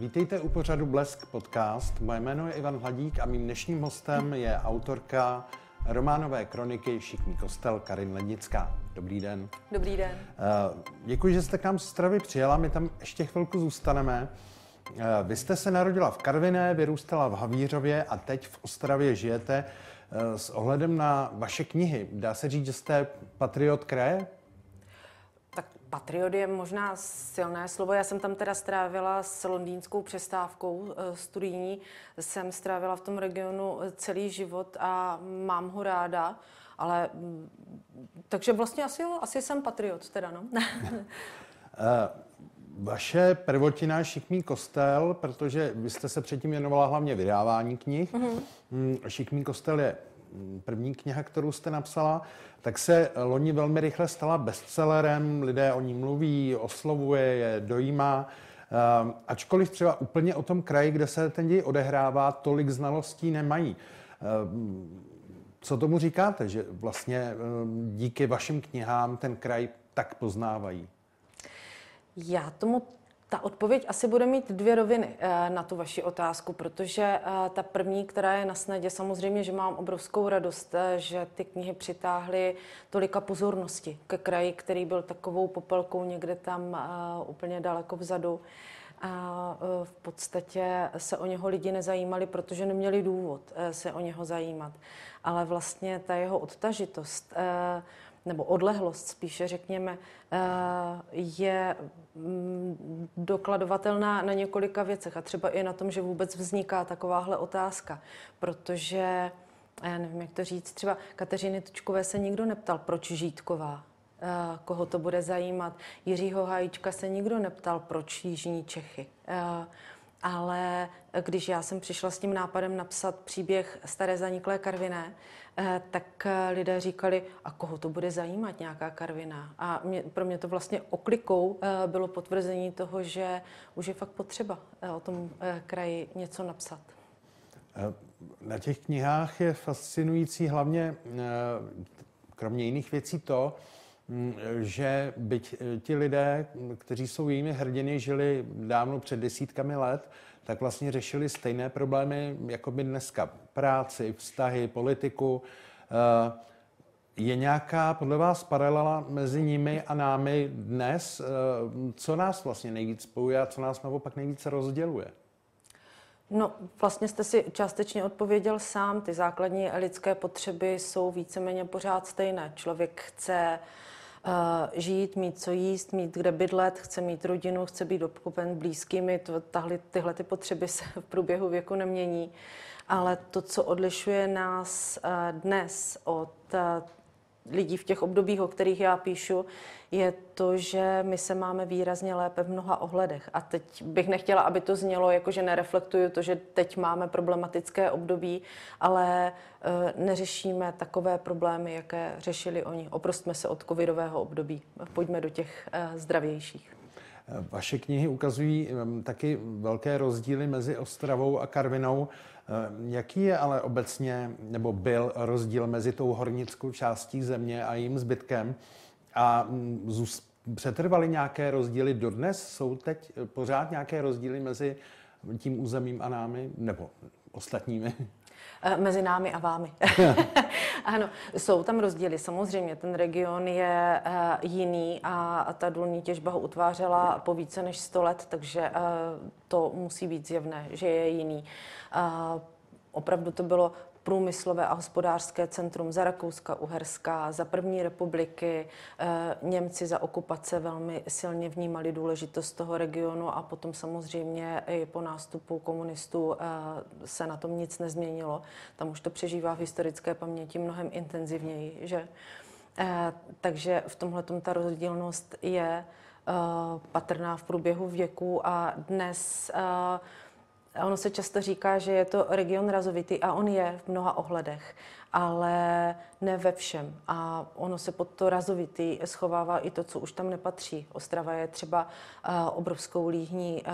Vítejte u pořadu Blesk podcast. Moje jméno je Ivan Hladík a mým dnešním hostem je autorka románové kroniky Šikmý kostel Karin Lednická. Dobrý den. Dobrý den. Eh, děkuji, že jste k nám z Stravy přijela, my tam ještě chvilku zůstaneme. Eh, vy jste se narodila v Karviné, vyrůstala v Havířově a teď v Ostravě žijete. Eh, s ohledem na vaše knihy, dá se říct, že jste patriot kraje? Patriot je možná silné slovo. Já jsem tam teda strávila s londýnskou přestávkou eh, studijní. Jsem strávila v tom regionu eh, celý život a mám ho ráda. Ale mm, takže vlastně asi, jo, asi jsem patriot teda, no. Eh, vaše prvotina Šikmý kostel, protože vy jste se předtím věnovala hlavně vydávání knih. Mm-hmm. Šikmý kostel je první kniha, kterou jste napsala, tak se loni velmi rychle stala bestsellerem, lidé o ní mluví, oslovuje je, dojímá. Eh, ačkoliv třeba úplně o tom kraji, kde se ten děj odehrává, tolik znalostí nemají. Eh, co tomu říkáte, že vlastně eh, díky vašim knihám ten kraj tak poznávají? Já tomu ta odpověď asi bude mít dvě roviny eh, na tu vaši otázku, protože eh, ta první, která je na snadě, samozřejmě, že mám obrovskou radost, eh, že ty knihy přitáhly tolika pozornosti ke kraji, který byl takovou popelkou někde tam úplně daleko vzadu. A v podstatě se o něho lidi nezajímali, protože neměli důvod se o něho zajímat. Ale vlastně ta jeho odtažitost nebo odlehlost spíše řekněme, eh, je mm, dokladovatelná na několika věcech a třeba i na tom, že vůbec vzniká takováhle otázka, protože, eh, já nevím, jak to říct, třeba Kateřiny Tučkové se nikdo neptal, proč Žítková, eh, koho to bude zajímat. Jiřího Hajíčka se nikdo neptal, proč Jižní Čechy. Ale eh, když já jsem přišla s tím nápadem napsat příběh staré zaniklé karviné, eh, tak eh, lidé říkali, a koho to bude zajímat nějaká karvina. A mě, pro mě to vlastně oklikou bylo potvrzení toho, že už je fakt potřeba o tom kraji něco napsat. Na těch knihách je fascinující hlavně, kromě jiných věcí, to, Mm, že byť eh, ti lidé, kteří jsou jejími hrdiny, žili dávno před desítkami let, tak vlastně řešili stejné problémy jako by dneska. Práci, vztahy, politiku. Eh, je nějaká podle vás paralela mezi nimi a námi dnes? Eh, co nás vlastně nejvíc spojuje a co nás naopak nejvíce rozděluje? No, vlastně jste si částečně odpověděl sám. Ty základní lidské potřeby jsou víceméně pořád stejné. Člověk chce uh, Eh, žít, mít co jíst, mít kde bydlet, chce mít rodinu, chce být obkopen blízkými. To, tahle, tyhle ty potřeby se v průběhu věku nemění. Ale to, co odlišuje nás eh, dnes od eh, lidí v těch obdobích, o kterých já píšu, je to, že my se máme výrazně lépe v mnoha ohledech. A teď bych nechtěla, aby to znělo, jako že nereflektuju to, že teď máme problematické období, ale e, neřešíme takové problémy, jaké řešili oni. Oprostme se od covidového období. Pojďme do těch e, zdravějších. Vaše knihy ukazují taky velké rozdíly mezi Ostravou a Karvinou. Jaký je ale obecně, nebo byl rozdíl mezi tou hornickou částí země a jejím zbytkem? A mm, přetrvaly nějaké rozdíly dodnes? Jsou teď pořád nějaké rozdíly mezi tím územím a námi, nebo ostatními? Eh, mezi námi a vámi. ano, jsou tam rozdíly. Samozřejmě ten region je eh, jiný a ta důlní těžba ho utvářela po více než 100 let, takže eh, to musí být zjevné, že je jiný opravdu to bylo průmyslové a hospodářské centrum za Rakouska-Uherska, za první republiky. Eh, Němci za okupace velmi silně vnímali důležitost toho regionu a potom samozřejmě i po nástupu komunistů eh, se na tom nic nezměnilo. Tam už to přežívá v historické paměti mnohem intenzivněji, že? Eh, takže v tomhle ta rozdílnost je patrná v průběhu věku a dnes uh, a ono se často říká, že je to region razovitý a on je v mnoha ohledech, ale ne ve všem. A ono se pod to razovitý schovává i to, co už tam nepatří. Ostrava je třeba uh, obrovskou líhní uh,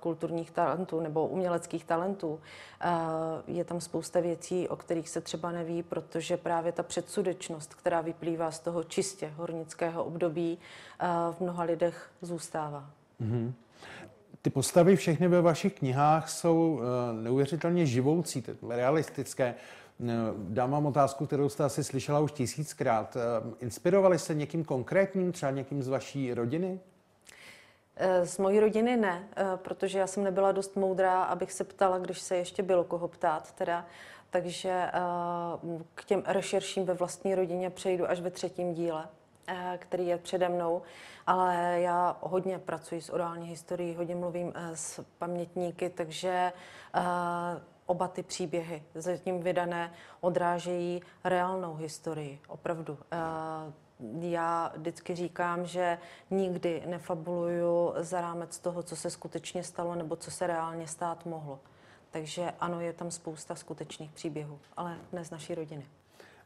kulturních talentů nebo uměleckých talentů. Uh, je tam spousta věcí, o kterých se třeba neví, protože právě ta předsudečnost, která vyplývá z toho čistě hornického období, v mnoha lidech zůstává. Mm-hmm. Ty postavy všechny ve vašich knihách jsou eh, neuvěřitelně živoucí, realistické. Eh, dám vám otázku, kterou jste asi slyšela už tisíckrát. Eh, inspirovali se někým konkrétním, třeba někým z vaší rodiny? Z mojí rodiny ne, protože já jsem nebyla dost moudrá, abych se ptala, když se ještě bylo koho ptát. Teda. Takže k těm rešerším ve vlastní rodině přejdu až ve třetím díle. Eh, který je přede mnou, ale já hodně pracuji s orální historií, hodně mluvím eh, s pamětníky, takže eh, oba ty příběhy zatím vydané odrážejí reálnou historii, opravdu. Já vždycky říkám, že nikdy nefabuluju za rámec toho, co se skutečně stalo nebo co se reálně stát mohlo. Takže ano, je tam spousta skutečných příběhů, ale ne z naší rodiny.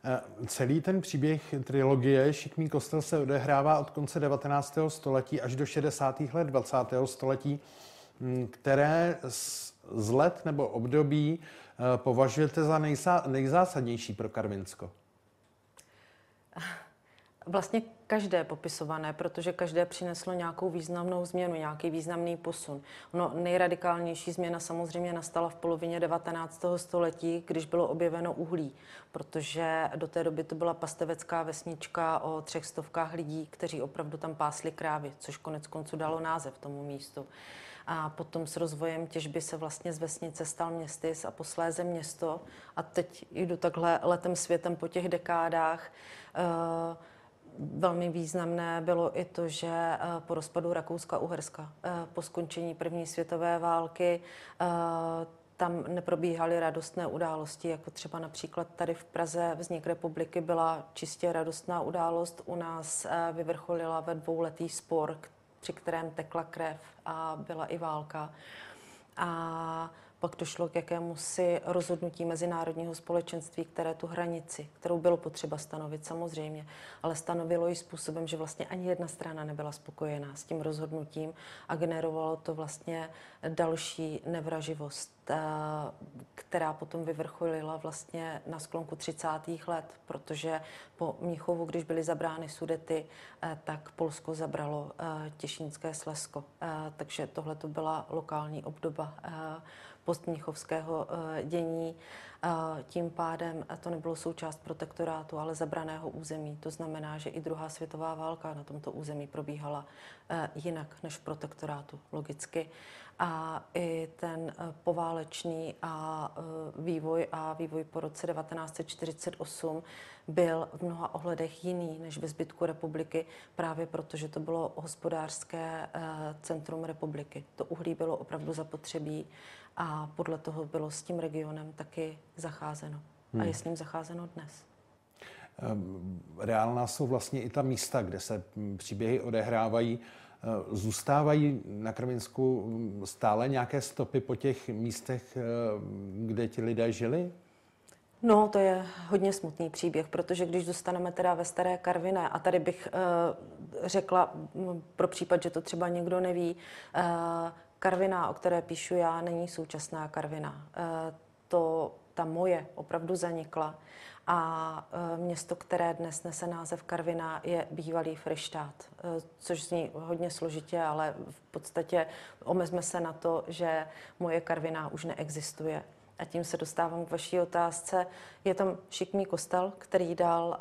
Eh, celý ten příběh trilogie Šikmý kostel se odehrává od konce 19. století až do 60. let 20. století, hm, které z let nebo období eh, považujete za nejzásadnější pro Karvinsko? vlastně každé popisované, protože každé přineslo nějakou významnou změnu, nějaký významný posun. No, nejradikálnější změna samozřejmě nastala v polovině 19. století, když bylo objeveno uhlí, protože do té doby to byla pastevecká vesnička o třech stovkách lidí, kteří opravdu tam pásli krávy, což konec konců dalo název tomu místu. A potom s rozvojem těžby se vlastně z vesnice stal městys a posléze město. A teď jdu takhle letem světem po těch dekádách. Uh, Velmi významné bylo i to, že eh, po rozpadu Rakouska-Uherska, eh, po skončení první světové války, eh, tam neprobíhaly radostné události, jako třeba například tady v Praze vznik republiky byla čistě radostná událost. U nás vyvrcholila ve dvouletý spor, při kterém tekla krev a byla i válka. A pak došlo k jakémusi rozhodnutí mezinárodního společenství, které tu hranici, kterou bylo potřeba stanovit samozřejmě, ale stanovilo ji způsobem, že vlastně ani jedna strana nebyla spokojená s tím rozhodnutím a generovalo to vlastně další nevraživost Eh, která potom vyvrcholila vlastně na sklonku 30. let, protože po Mnichovu, když byly zabrány Sudety, eh, tak Polsko zabralo eh, Těšínské Slesko. Takže tohle to byla lokální obdoba postmnichovského dění. Tím pádem to nebylo součást protektorátu, ale zabraného území. To znamená, že i druhá světová válka na tomto území probíhala jinak než v protektorátu, logicky a i ten e, poválečný a e, vývoj a vývoj po roce 1948 byl v mnoha ohledech jiný než ve zbytku republiky, právě protože to bylo hospodářské e, centrum republiky. To uhlí bylo opravdu zapotřebí a podle toho bylo s tím regionem taky zacházeno. Hmm. A je s ním zacházeno dnes. Ehm, reálná jsou vlastně i ta místa, kde se příběhy odehrávají. Eh, zůstávají na Krvinsku mm, stále nějaké stopy po těch místech, eh, kde ti lidé žili? No, to je hodně smutný příběh, protože když zůstaneme teda ve Staré Karviné, a tady bych e, řekla, mm, pro případ, že to třeba někdo neví, e, Karviná, o které píšu já, není současná Karviná. E, to ta moje opravdu zanikla. A eh, město, které dnes nese název Karvina, je bývalý Frištát, eh, což zní hodně složitě, ale v podstatě omezme se na to, že moje Karvina už neexistuje. A tím se dostávám k vaší otázce. Je tam šikmý kostel, který dal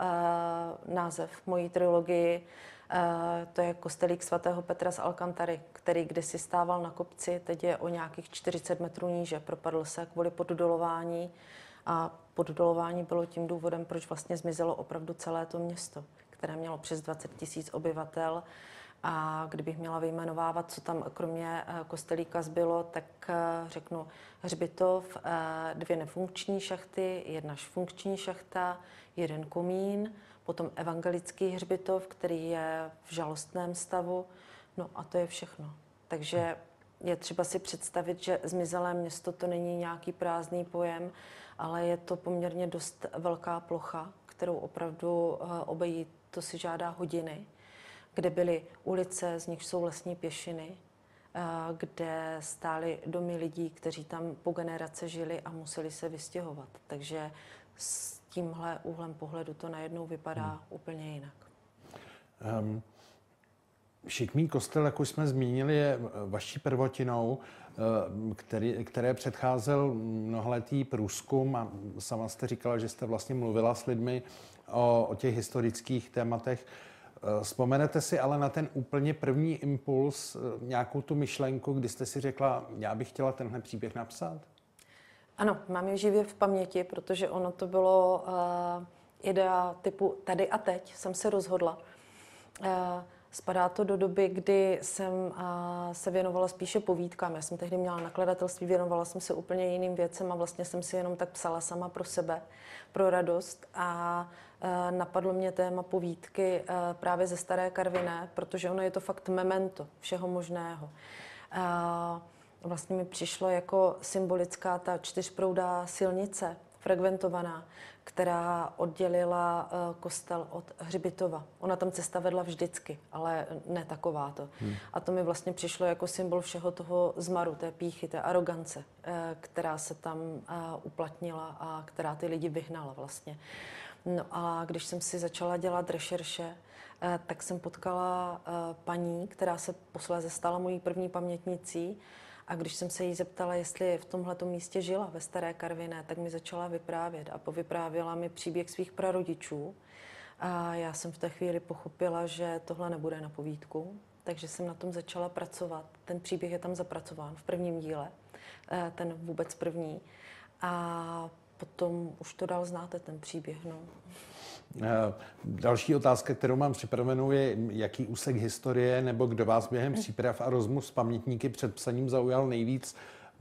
uh, název mojí trilogii. Uh, Eh, to je kostelík svatého Petra z Alcantary, který kdysi stával na kopci, teď je o nějakých 40 metrů níže. Propadl se kvůli poddolování a poddolování bylo tím důvodem, proč vlastně zmizelo opravdu celé to město, které mělo přes 20 tisíc obyvatel. A kdybych měla vyjmenovávat, co tam kromě eh, kostelíka zbylo, tak eh, řeknu hřbitov, dvě nefunkční šachty, jedna funkční šachta, jeden komín, potom evangelický hřbitov, který je v žalostném stavu, no a to je všechno. Takže je třeba si představit, že zmizelé město to není nějaký prázdný pojem, ale je to poměrně dost velká plocha, kterou opravdu eh, obejít to si žádá hodiny, kde byly ulice, z nich jsou lesní pěšiny, eh, kde stály domy lidí, kteří tam po generace žili a museli se vystěhovat. Takže tímhle úhlem pohledu to najednou vypadá hmm. úplně jinak. Um, šikmý kostel, jak už jsme zmínili, je eh, vaší prvotinou, eh, který, které předcházel mnohletý průzkum a sama jste říkala, že jste vlastně mluvila s lidmi o, o těch historických tématech. Eh, vzpomenete si ale na ten úplně první impuls, nějakou tu myšlenku, kdy jste si řekla, já bych chtěla tenhle příběh napsat? Ano, mám je živě v paměti, protože ono to bylo uh, idea typu tady a teď jsem se rozhodla. Uh, Spadá to do doby, kdy jsem uh, se věnovala spíše povídkám. Já jsem tehdy měla nakladatelství, věnovala jsem se úplně jiným věcem a vlastně jsem si jenom tak psala sama pro sebe, pro radost. A uh, napadlo mě téma povídky uh, právě ze Staré Karviné, protože ono je to fakt memento všeho možného. Uh, vlastně mi přišlo jako symbolická ta čtyřproudá silnice, frekventovaná, která oddělila eh, kostel od Hřbitova. Ona tam cesta vedla vždycky, ale ne taková to. Hmm. A to mi vlastně přišlo jako symbol všeho toho zmaru, té píchy, té arogance, eh, která se tam eh, uplatnila a která ty lidi vyhnala vlastně. No a když jsem si začala dělat rešerše, tak jsem potkala paní, která se posléze stala mojí první pamětnicí, a když jsem se jí zeptala, jestli v tomhle místě žila ve Staré Karviné, tak mi začala vyprávět a povyprávěla mi příběh svých prarodičů. A já jsem v té chvíli pochopila, že tohle nebude na povídku, takže jsem na tom začala pracovat. Ten příběh je tam zapracován v prvním díle, eh, ten vůbec první. A potom už to dál znáte, ten příběh. No. Eh, další otázka, kterou mám připravenou, je, jaký úsek historie nebo kdo vás během příprav a rozmluv s pamětníky před psaním zaujal nejvíc?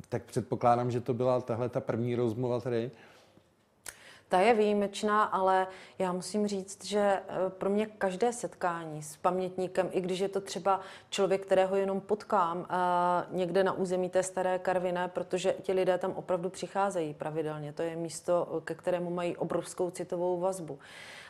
Tak předpokládám, že to byla tahle ta první rozmluva tady. Ta je výjimečná, ale já musím říct, že eh, pro mě každé setkání s pamětníkem, i když je to třeba člověk, kterého jenom potkám eh, někde na území té staré Karviné, protože ti lidé tam opravdu přicházejí pravidelně. To je místo, eh, ke kterému mají obrovskou citovou vazbu.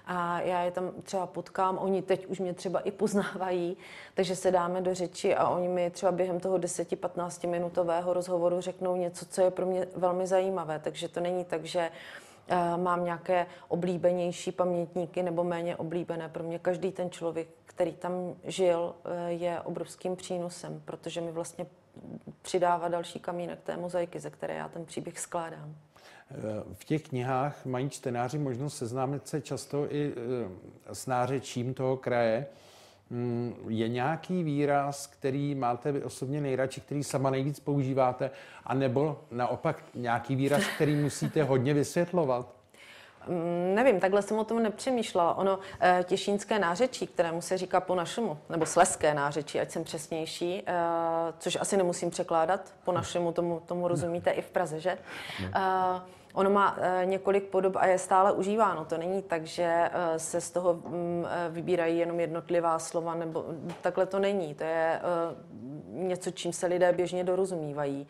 A já je tam třeba potkám, oni teď už mě třeba i poznávají, takže se dáme do řeči a oni mi třeba během toho 10-15 minutového rozhovoru řeknou něco, co je pro mě velmi zajímavé. Takže to není tak, že uh, Eh, mám nějaké oblíbenější pamětníky nebo méně oblíbené. Pro mě každý ten člověk, který tam žil, eh, je obrovským přínosem, protože mi vlastně přidává další kamínek té mozaiky, ze které já ten příběh skládám. Eh, v těch knihách mají čtenáři možnost seznámit se často i s nářečím toho kraje. Mm, je nějaký výraz, který máte vy osobně nejradši, který sama nejvíc používáte, anebo naopak nějaký výraz, který musíte hodně vysvětlovat? Mm, nevím, takhle jsem o tom nepřemýšlela. Ono eh, těšínské nářečí, kterému se říká po našemu, nebo sleské nářečí, ať jsem přesnější, eh, což asi nemusím překládat, po našemu tomu, tomu rozumíte i v Praze, že? No. Ono má eh, několik podob a je stále užíváno. To není tak, že eh, se z toho mm, eh, vybírají jenom jednotlivá slova, nebo mm, takhle to není. To je něco, čím se lidé běžně dorozumívají.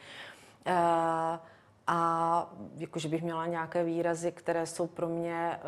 A jakože bych měla nějaké výrazy, které jsou pro mě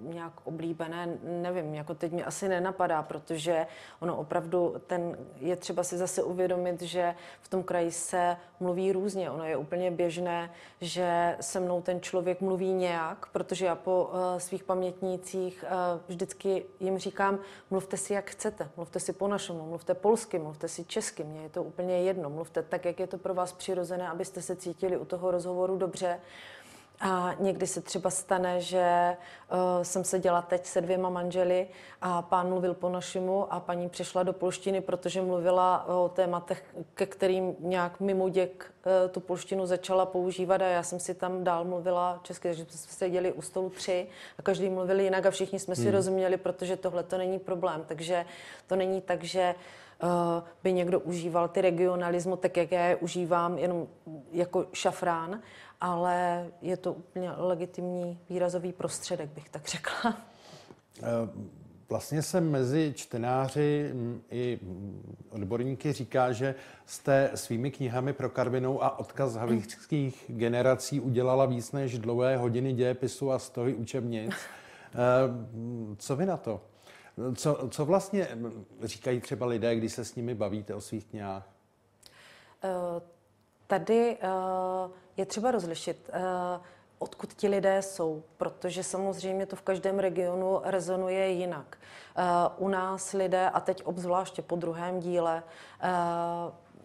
nějak oblíbené, nevím, jako teď mi asi nenapadá, protože ono opravdu ten, je třeba si zase uvědomit, že v tom kraji se mluví různě. Ono je úplně běžné, že se mnou ten člověk mluví nějak, protože já po uh, svých pamětnících uh, vždycky jim říkám, mluvte si jak chcete, mluvte si po našemu, mluvte polsky, mluvte si česky, mně je to úplně jedno, mluvte tak, jak je to pro vás přirozené, abyste se cítili u toho rozhovoru dobře. Uh, a někdy se třeba stane, že uh, jsem seděla teď se dvěma manželi a pán mluvil po našemu a paní přišla do polštiny, protože mluvila o tématech, ke kterým nějak mimo děk uh, tu polštinu začala používat a já jsem si tam dál mluvila česky, takže jsme seděli u stolu tři a každý mluvili jinak a všichni jsme si hmm. rozuměli, protože tohle to není problém. Takže to není tak, že Eh, by někdo užíval ty regionalismu, tak jak já je užívám, jenom jako šafrán, ale je to úplně legitimní výrazový prostředek, bych tak řekla. Eh, vlastně se mezi čtenáři i odborníky říká, že jste svými knihami pro Karvinou a odkaz havlíčských generací udělala víc než dlouhé hodiny dějepisu a stohy učebnic. Eh, co vy na to? Co, co vlastně říkají třeba lidé, když se s nimi bavíte o svých knihách? Eh, tady eh, je třeba rozlišit, eh, odkud ti lidé jsou, protože samozřejmě to v každém regionu rezonuje jinak. U nás lidé, a teď obzvláště po druhém díle,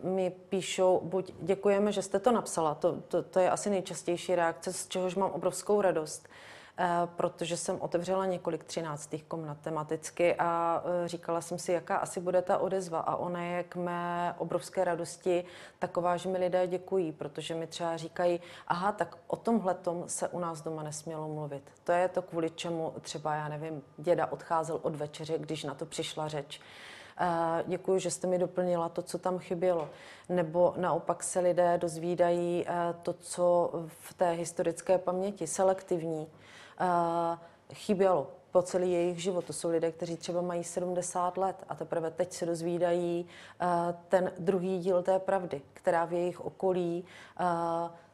mi píšou, buď děkujeme, že jste to napsala, to, to, to je asi nejčastější reakce, z čehož mám obrovskou radost. Uh, Eh, protože jsem otevřela několik třináctých komnat tematicky a eh, říkala jsem si, jaká asi bude ta odezva. A ona je k mé obrovské radosti taková, že mi lidé děkují, protože mi třeba říkají, aha, tak o tomhle se u nás doma nesmělo mluvit. To je to, kvůli čemu třeba, já nevím, děda odcházel od večeře, když na to přišla řeč. Eh, Děkuji, že jste mi doplnila to, co tam chybělo. Nebo naopak se lidé dozvídají to, co v té historické paměti, selektivní chybělo po celý jejich život. To jsou lidé, kteří třeba mají 70 let a teprve teď se dozvídají ten druhý díl té pravdy, která v jejich okolí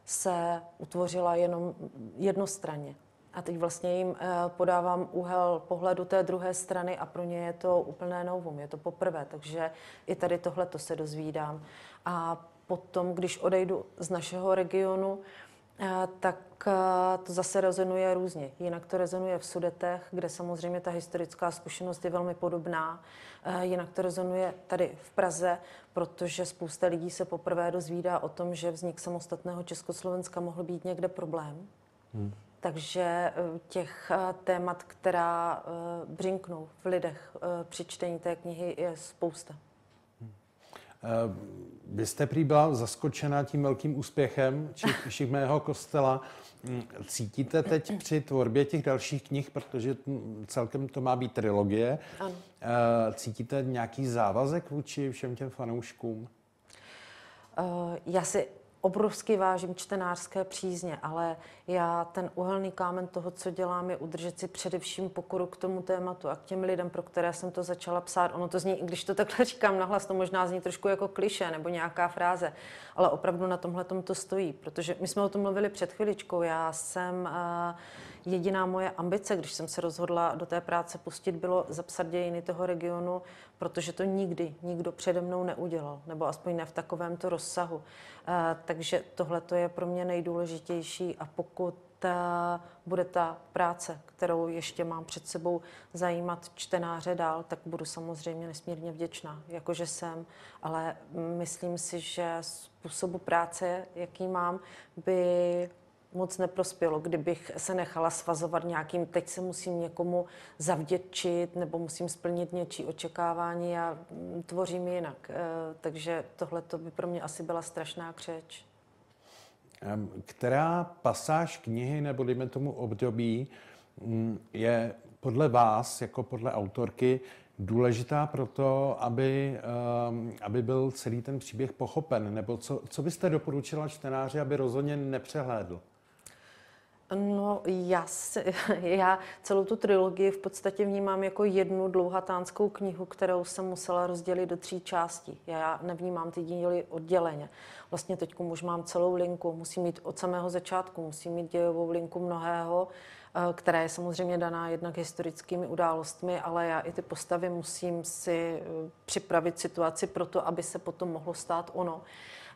se utvořila jenom jednostranně. A teď vlastně jim e, podávám úhel pohledu té druhé strany a pro ně je to úplné novum, je to poprvé, takže i tady tohle to se dozvídám. A potom, když odejdu z našeho regionu, tak to zase rezonuje různě. Jinak to rezonuje v Sudetech, kde samozřejmě ta historická zkušenost je velmi podobná. Jinak to rezonuje tady v Praze, protože spousta lidí se poprvé dozvídá o tom, že vznik samostatného Československa mohl být někde problém. Hmm. Takže e, těch e, témat, která e, břinknou v lidech při čtení té knihy, je spousta. Vy jste prý byla zaskočena tím velkým úspěchem šik, Šikmého kostela. Cítíte teď při tvorbě těch dalších knih, protože celkem to má být trilogie, ano. Eh, cítíte nějaký závazek vůči všem těm fanouškům? Eh, já si obrovsky vážím čtenářské přízně, ale já ten uhelný kámen toho, co dělám, je udržet si především pokoru k tomu tématu a k těm lidem, pro které jsem to začala psát. Ono to zní, i když to takhle říkám nahlas, to možná zní trošku jako kliše nebo nějaká fráze, ale opravdu na tomhle to stojí, protože my jsme o tom mluvili před chviličkou. Já jsem, eh, Jediná moje ambice, když jsem se rozhodla do té práce pustit, bylo zapsat dějiny toho regionu, protože to nikdy nikdo přede mnou neudělal, nebo aspoň ne v takovémto rozsahu. Eh, takže tohle je pro mě nejdůležitější a pokud ta, eh, bude ta práce, kterou ještě mám před sebou, zajímat čtenáře dál, tak budu samozřejmě nesmírně vděčná, jakože jsem, ale mm, myslím si, že způsobu práce, jaký mám, by moc neprospělo, kdybych se nechala svazovat nějakým, teď se musím někomu zavděčit nebo musím splnit něčí očekávání a mm, tvořím jinak. Eh, takže tohle to by pro mě asi byla strašná křeč. Která pasáž knihy nebo dejme tomu období mm, je podle vás, jako podle autorky, důležitá pro to, aby, aby byl celý ten příběh pochopen? Nebo co, co byste doporučila čtenáři, aby rozhodně nepřehlédl? No, já, si, já celou tu trilogii v podstatě vnímám jako jednu dlouhatánskou knihu, kterou jsem musela rozdělit do tří částí. Já nevnímám ty díly odděleně. Vlastně teď už mám celou linku, musím mít od samého začátku, musím mít dějovou linku mnohého, eh, která je samozřejmě daná jednak historickými událostmi, ale já i ty postavy musím si eh, připravit situaci pro to, aby se potom mohlo stát ono.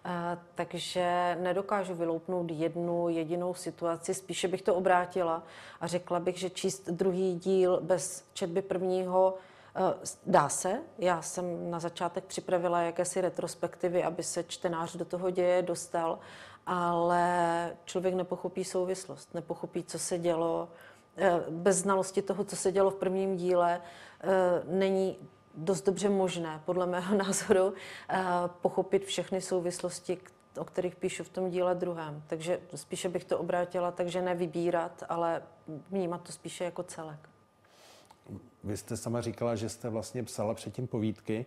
Eh, takže nedokážu vyloupnout jednu jedinou situaci. Spíše bych to obrátila a řekla bych, že číst druhý díl bez četby prvního eh, Dá se. Já jsem na začátek připravila jakési retrospektivy, aby se čtenář do toho děje dostal, ale člověk nepochopí souvislost, nepochopí, co se dělo. Eh, bez znalosti toho, co se dělo v prvním díle, není dost dobře možné, podle mého názoru, eh, pochopit všechny souvislosti, o kterých píšu v tom díle druhém. Takže spíše bych to obrátila, takže nevybírat, ale vnímat to spíše jako celek. Vy jste sama říkala, že jste vlastně psala předtím povídky.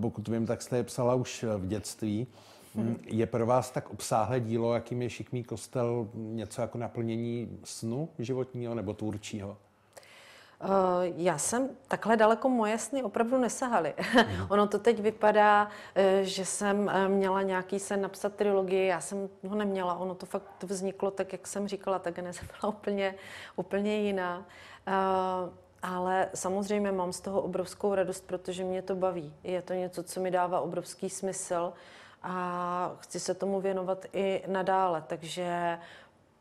Pokud vím, tak jste je psala už eh, v dětství. Hm. Je pro vás tak obsáhlé dílo, jakým je Šikmý kostel, něco jako naplnění snu životního nebo tvůrčího? Eh, já jsem takhle daleko moje sny opravdu nesahaly. Mhm. ono to teď vypadá, eh, že jsem eh, měla nějaký sen napsat trilogii, já jsem ho neměla, ono to fakt vzniklo tak, jak jsem říkala, ta geneze byla úplně, úplně jiná. Ale samozřejmě mám z toho obrovskou radost, protože mě to baví. Je to něco, co mi dává obrovský smysl a chci se tomu věnovat i nadále. Takže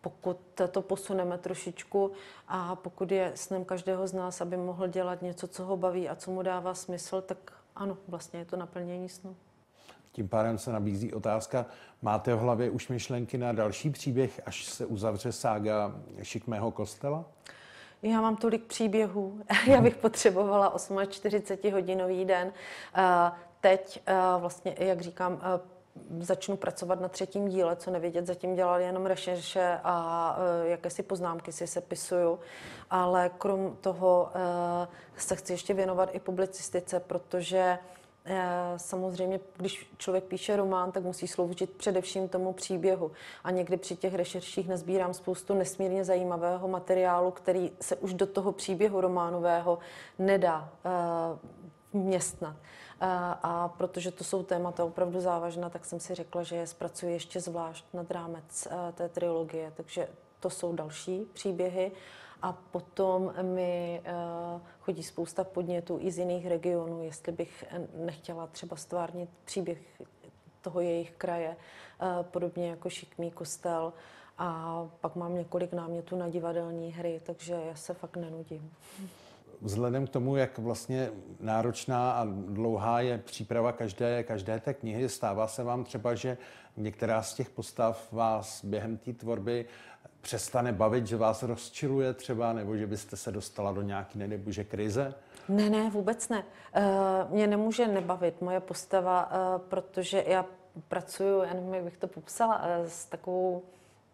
pokud to posuneme trošičku a pokud je snem každého z nás, aby mohl dělat něco, co ho baví a co mu dává smysl, tak ano, vlastně je to naplnění snu. Tím pádem se nabízí otázka, máte v hlavě už myšlenky na další příběh, až se uzavře sága šikmého kostela? Já mám tolik příběhů. Já bych potřebovala 48-hodinový den. Eh, teď eh, vlastně, jak říkám, eh, začnu pracovat na třetím díle, co nevědět, zatím dělal jenom rešerše a uh, jakési poznámky si sepisuju, ale krom toho uh, se chci ještě věnovat i publicistice, protože eh, Samozřejmě, když člověk píše román, tak musí sloužit především tomu příběhu. A někdy při těch rešerších nazbírám spoustu nesmírně zajímavého materiálu, který se už do toho příběhu románového nedá uh, městnat. Uh, a protože to jsou témata opravdu závažná, tak jsem si řekla, že je zpracuji ještě zvlášť nad rámec eh, té trilogie. Takže to jsou další příběhy. A potom mi eh, chodí spousta podnětů i z jiných regionů, jestli bych eh, nechtěla třeba stvárnit příběh toho jejich kraje, podobně jako Šikmý kostel. A pak mám několik námětů na divadelní hry, takže já se fakt nenudím vzhledem k tomu, jak vlastně náročná a dlouhá je příprava každé, každé té knihy, stává se vám třeba, že některá z těch postav vás během té tvorby přestane bavit, že vás rozčiluje třeba, nebo že byste se dostala do nějaké nedebože krize? Ne, ne, vůbec ne. Eh, mě nemůže nebavit moje postava, eh, protože já pracuju, jenom jak bych to popsala, eh, s takovou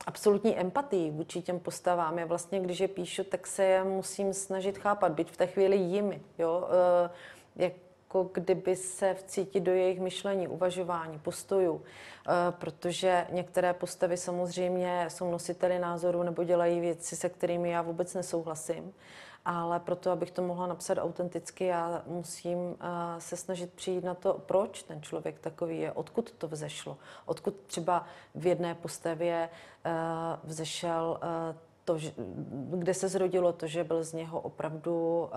absolutní empatii vůči těm postavám. Já vlastně, když je píšu, tak se je musím snažit chápat, být v té chvíli jimi. Jo? E, jako kdyby se vcítit do jejich myšlení, uvažování, postojů, eh, protože některé postavy samozřejmě jsou nositeli názoru nebo dělají věci, se kterými já vůbec nesouhlasím ale proto, abych to mohla napsat autenticky, já musím eh, se snažit přijít na to, proč ten člověk takový je, odkud to vzešlo, odkud třeba v jedné postavě eh, vzešel eh, to, kde se zrodilo to, že byl z něho opravdu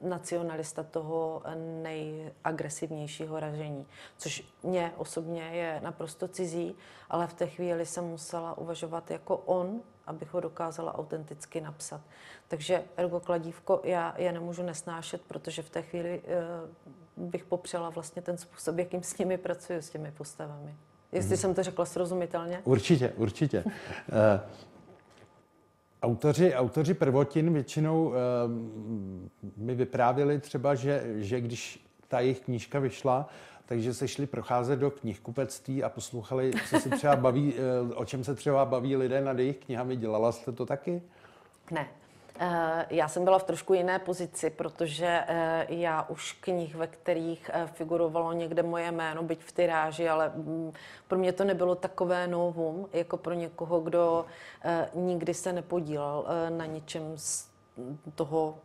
nacionalista toho nejagresivnějšího ražení, což mě osobně je naprosto cizí, ale v té chvíli jsem musela uvažovat jako on, abych ho dokázala autenticky napsat. Takže ergo kladívko já, já nemůžu nesnášet, protože v té chvíli uh, bych popřela vlastně ten způsob, jakým s nimi pracuju, s těmi postavami. Jestli hmm. jsem to řekla srozumitelně? Určitě, určitě. uh, autoři, autoři prvotin většinou uh, mi vyprávěli třeba, že, že když ta jejich knížka vyšla, uh, takže se šli procházet do knihkupectví a poslouchali, co se třeba baví, eh, o čem se třeba baví lidé nad jejich knihami. Dělala jste to taky? Ne. Eh, já jsem byla v trošku jiné pozici, protože eh, já už knih, ve kterých figurovalo někde moje jméno, byť v tyráži, ale mm, pro mě to nebylo takové novum, jako pro někoho, kdo nikdy se nepodílel na ničem z toho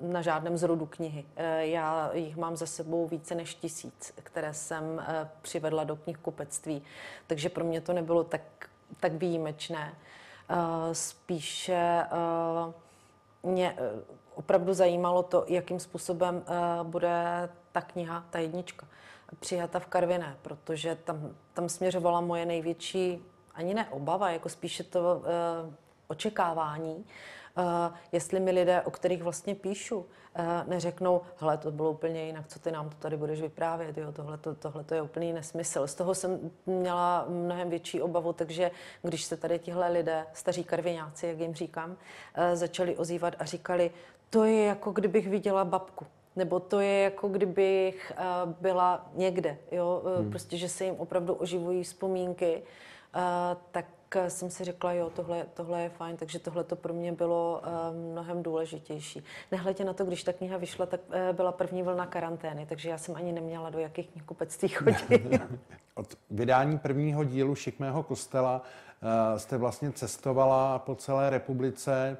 na žádném zrodu knihy. E, já jich mám za sebou více než tisíc, které jsem e, přivedla do knihkupectví, takže pro mě to nebylo tak, tak výjimečné. E, spíše mě opravdu zajímalo to, jakým způsobem bude ta kniha, ta jednička, přijata v Karviné, protože tam, tam směřovala moje největší, ani ne obava, jako spíše to očekávání, Eh, jestli mi lidé, o kterých vlastně píšu, eh, neřeknou, hele, to bylo úplně jinak, co ty nám to tady budeš vyprávět, jo, tohle, to, tohle to je úplný nesmysl. Z toho jsem měla mnohem větší obavu, takže když se tady tihle lidé, staří karvináci, jak jim říkám, eh, začali ozývat a říkali, to je jako kdybych viděla babku nebo to je jako kdybych byla někde, jo? Hmm. prostě, že se jim opravdu oživují vzpomínky, tak Eh, jsem si řekla, jo, tohle, tohle je fajn, takže tohle to pro mě bylo eh, mnohem důležitější. Nehledě na to, když ta kniha vyšla, tak eh, byla první vlna karantény, takže já jsem ani neměla do jakých knihkupectví chodit. Od vydání prvního dílu Šikmého kostela jste vlastně cestovala po celé republice,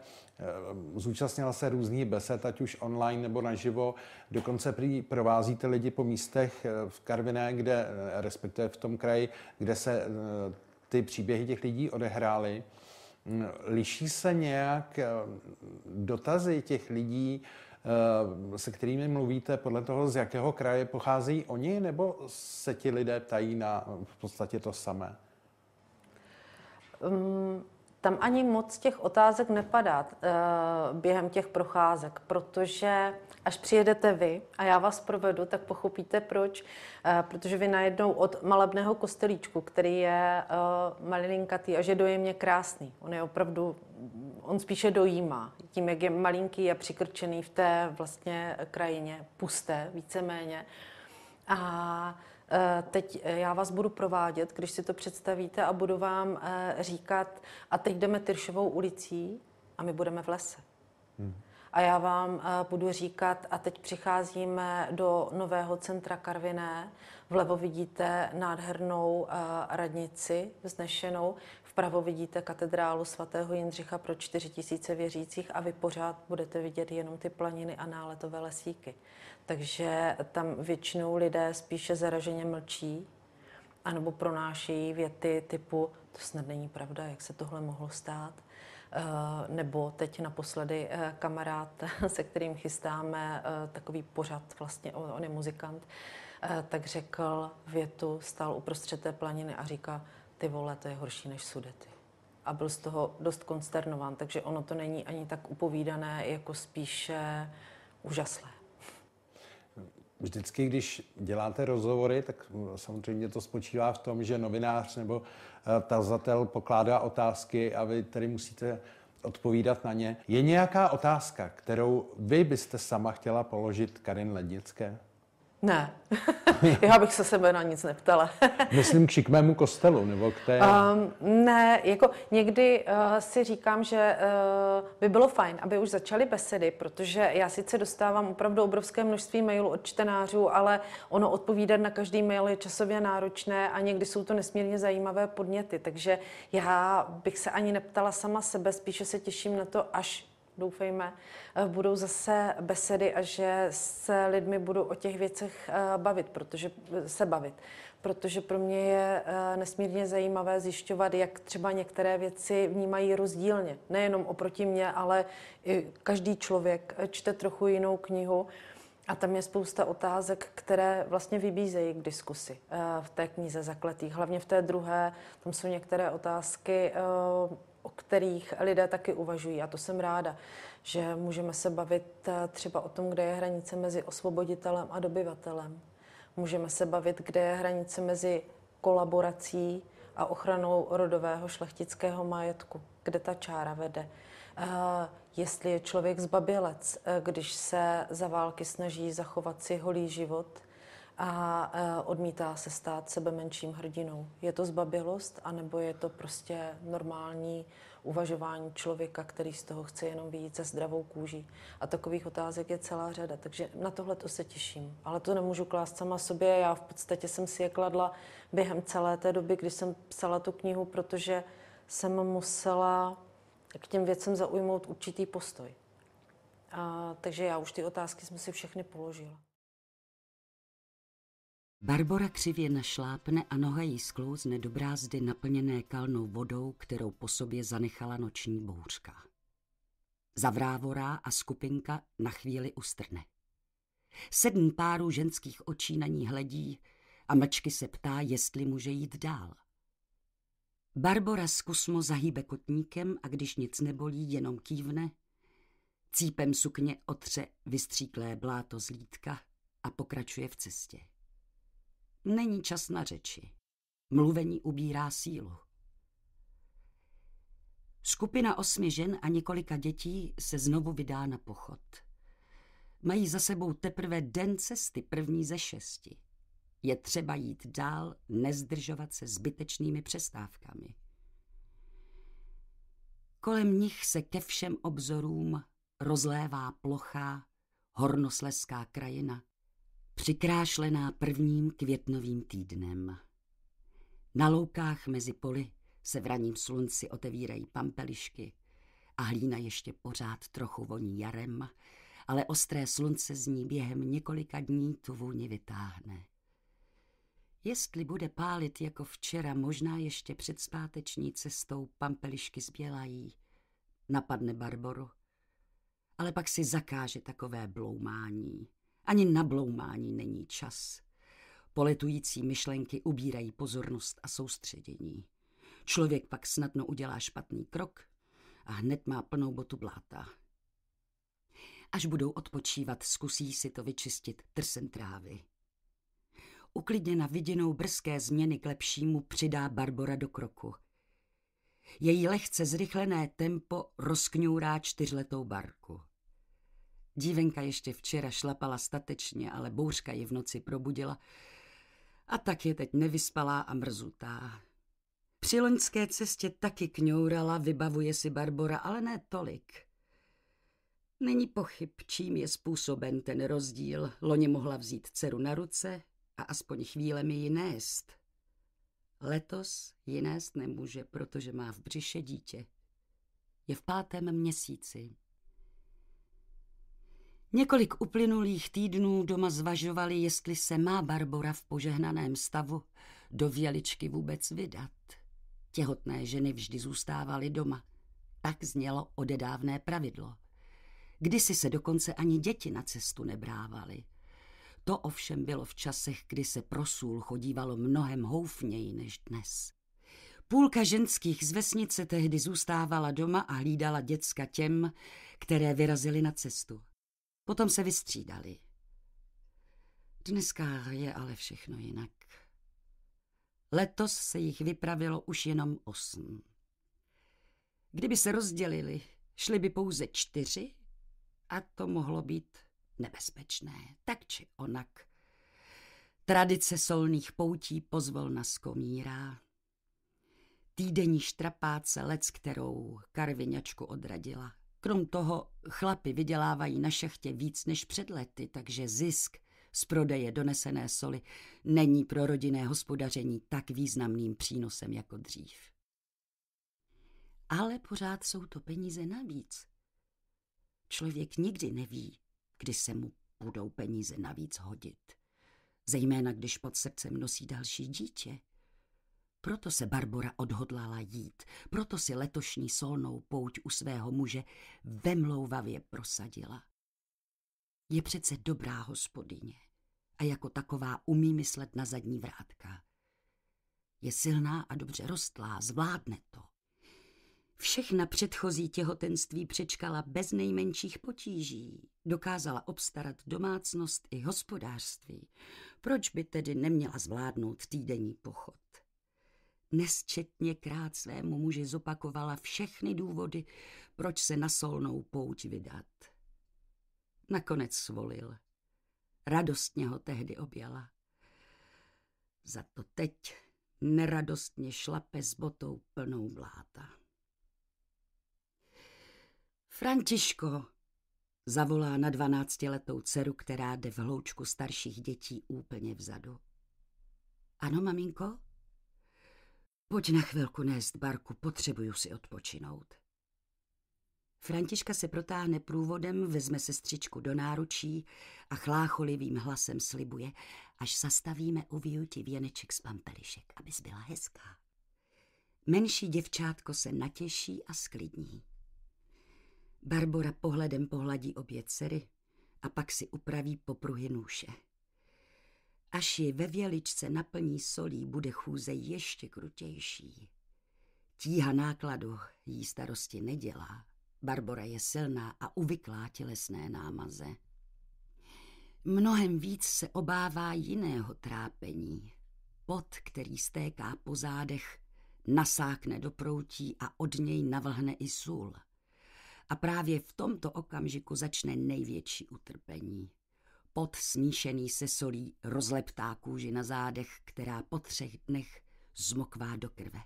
Zúčastnila se různých besed, ať už online nebo naživo. Dokonce prý provázíte lidi po místech v Karviné, kde, respektive v tom kraji, kde se ty příběhy těch lidí odehrály. Mm, liší se nějak eh, dotazy těch lidí, eh, se kterými mluvíte, podle toho, z jakého kraje pocházejí oni, nebo se ti lidé ptají na v podstatě to samé? Um, tam ani moc těch otázek nepadá uh, během těch procházek, protože až přijedete vy a já vás provedu, tak pochopíte proč, uh, protože vy najednou od malebného kostelíčku, který je uh, eh, malininkatý a je dojemně krásný, on je opravdu, on spíše dojímá tím, jak je malinký a přikrčený v té vlastně krajině pusté víceméně. A uh, Eh, teď eh, já vás budu provádět, když si to představíte a budu vám eh, říkat, a teď jdeme Tyršovou ulicí a my budeme v lese. Hmm. A já vám budu říkat, a teď přicházíme do nového centra Karviné. Vlevo vidíte nádhernou radnici, vznešenou. Vpravo vidíte katedrálu svatého Jindřicha pro 4 tisíce věřících a vy pořád budete vidět jenom ty planiny a náletové lesíky. Takže tam většinou lidé spíše zaraženě mlčí, anebo pronášejí věty typu to snad není pravda, jak se tohle mohlo stát. Eh, nebo teď naposledy eh, kamarád, se kterým chystáme eh, takový pořad, vlastně on je muzikant, tak řekl větu, stál uprostřed té planiny a říká, ty vole, to je horší než sudety. A byl z toho dost konsternován, takže ono to není ani tak upovídané, jako spíše úžaslé. Vždycky, když děláte rozhovory, tak samozřejmě to spočívá v tom, že novinář nebo eh, tazatel pokládá otázky a vy tedy musíte odpovídat na ně. Je nějaká otázka, kterou vy byste sama chtěla položit Karin Lednické? Ne, já bych se sebe na nic neptala. Myslím k šikmému kostelu, nebo k té... Um, ne, jako někdy uh, si říkám, že uh, by bylo fajn, aby už začaly besedy, protože já sice dostávám opravdu obrovské množství mailů od čtenářů, ale ono odpovídat na každý mail je časově náročné a někdy jsou to nesmírně zajímavé podněty, takže já bych se ani neptala sama sebe, spíše se těším na to, až doufejme, eh, budou zase besedy a že se lidmi budu o těch věcech eh, bavit, protože eh, se bavit. Protože pro mě je nesmírně zajímavé zjišťovat, jak třeba některé věci vnímají rozdílně. Nejenom oproti mně, ale každý člověk čte trochu jinou knihu. A tam je spousta otázek, které vlastně vybízejí k diskusi v té knize zakletých. Hlavně v té druhé, tam jsou některé otázky o kterých lidé taky uvažují. A to jsem ráda, že můžeme se bavit eh, třeba o tom, kde je hranice mezi osvoboditelem a dobyvatelem. Můžeme se bavit, kde je hranice mezi kolaborací a ochranou rodového šlechtického majetku, kde ta čára vede. Uh, jestli je člověk zbabělec, eh, když se za války snaží zachovat si holý život, a e, odmítá se stát sebe menším hrdinou. Je to zbabělost, anebo je to prostě normální uvažování člověka, který z toho chce jenom vyjít se zdravou kůží. A takových otázek je celá řada, takže na tohle to se těším. Ale to nemůžu klást sama sobě, já v podstatě jsem si je kladla během celé té doby, kdy jsem psala tu knihu, protože jsem musela k těm věcem zaujmout určitý postoj. A, takže já už ty otázky jsem si všechny položila. Barbora křivě našlápne a noha jí sklouzne do brázdy naplněné kalnou vodou, kterou po sobě zanechala noční bouřka. Zavrávorá a skupinka na chvíli ustrne. Sedm párů ženských očí na ní hledí a mlčky se ptá, jestli může jít dál. Barbora z kusmo zahýbe kotníkem a když nic nebolí, jenom kývne. Cípem sukně otře vystříklé bláto z lítka a pokračuje v cestě není čas na řeči. Mluvení ubírá sílu. Skupina osmi žen a několika dětí se znovu vydá na pochod. Mají za sebou teprve den cesty, první ze šesti. Je třeba jít dál, nezdržovat se zbytečnými přestávkami. Kolem nich se ke všem obzorům rozlévá plochá hornosleská krajina, přikrášlená prvním květnovým týdnem. Na loukách mezi poli se v raním slunci otevírají pampelišky a hlína ještě pořád trochu voní jarem, ale ostré slunce z ní během několika dní tu vůni vytáhne. Jestli bude pálit jako včera, možná ještě před zpáteční cestou pampelišky zbělají, napadne Barboru, ale pak si zakáže takové bloumání – ani na bloumání není čas. Poletující myšlenky ubírají pozornost a soustředění. Člověk pak snadno udělá špatný krok a hned má plnou botu bláta. Až budou odpočívat, zkusí si to vyčistit trsem trávy. Uklidněna viděnou brzké změny k lepšímu přidá Barbora do kroku. Její lehce zrychlené tempo rozkňourá čtyřletou barku. Dívenka ještě včera šlapala statečně, ale bouřka ji v noci probudila a tak je teď nevyspalá a mrzutá. Při loňské cestě taky kňourala, vybavuje si Barbora, ale ne tolik. Není pochyb, čím je způsoben ten rozdíl. Loni mohla vzít dceru na ruce a aspoň chvíle mi ji nést. Letos ji nést nemůže, protože má v břiše dítě. Je v pátém měsíci. Několik uplynulých týdnů doma zvažovali, jestli se má Barbora v požehnaném stavu do věličky vůbec vydat. Těhotné ženy vždy zůstávaly doma. Tak znělo odedávné pravidlo. Kdysi se dokonce ani děti na cestu nebrávaly. To ovšem bylo v časech, kdy se prosůl chodívalo mnohem houfněji než dnes. Půlka ženských z vesnice tehdy zůstávala doma a hlídala děcka těm, které vyrazily na cestu. Potom se vystřídali. Dneska je ale všechno jinak. Letos se jich vypravilo už jenom osm. Kdyby se rozdělili, šli by pouze čtyři a to mohlo být nebezpečné, tak či onak. Tradice solných poutí pozvolna skomírá. Týdenní štrapáce lec, kterou karviňačku odradila – Krom toho, chlapi vydělávají na šachtě víc než před lety, takže zisk z prodeje donesené soli není pro rodinné hospodaření tak významným přínosem jako dřív. Ale pořád jsou to peníze navíc. Člověk nikdy neví, kdy se mu budou peníze navíc hodit. Zejména když pod srdcem nosí další dítě – proto se Barbora odhodlala jít, proto si letošní solnou pouť u svého muže vemlouvavě prosadila. Je přece dobrá hospodyně a jako taková umí myslet na zadní vrátka. Je silná a dobře rostlá, zvládne to. Všechna předchozí těhotenství přečkala bez nejmenších potíží, dokázala obstarat domácnost i hospodářství. Proč by tedy neměla zvládnout týdenní pochod? nesčetněkrát svému muži zopakovala všechny důvody, proč se na solnou pouť vydat. Nakonec svolil. Radostně ho tehdy objala. Za to teď neradostně šlape s botou plnou bláta. Františko, zavolá na dvanáctiletou dceru, která jde v hloučku starších dětí úplně vzadu. Ano, maminko? Pojď na chvilku nést barku, potřebuju si odpočinout. Františka se protáhne průvodem, vezme sestřičku do náručí a chlácholivým hlasem slibuje, až zastavíme u výuti věneček z pampelišek, aby byla hezká. Menší děvčátko se natěší a sklidní. Barbora pohledem pohladí obě dcery a pak si upraví popruhy nůše. Až ji ve věličce naplní solí, bude chůze ještě krutější. Tíha nákladu jí starosti nedělá. Barbora je silná a uvyklá tělesné námaze. Mnohem víc se obává jiného trápení. Pot, který stéká po zádech, nasákne do proutí a od něj navlhne i sůl. A právě v tomto okamžiku začne největší utrpení. Pot smíšený se solí rozleptá kůži na zádech, která po třech dnech zmokvá do krve.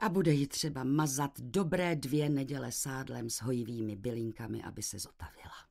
A bude ji třeba mazat dobré dvě neděle sádlem s hojivými bylinkami, aby se zotavila.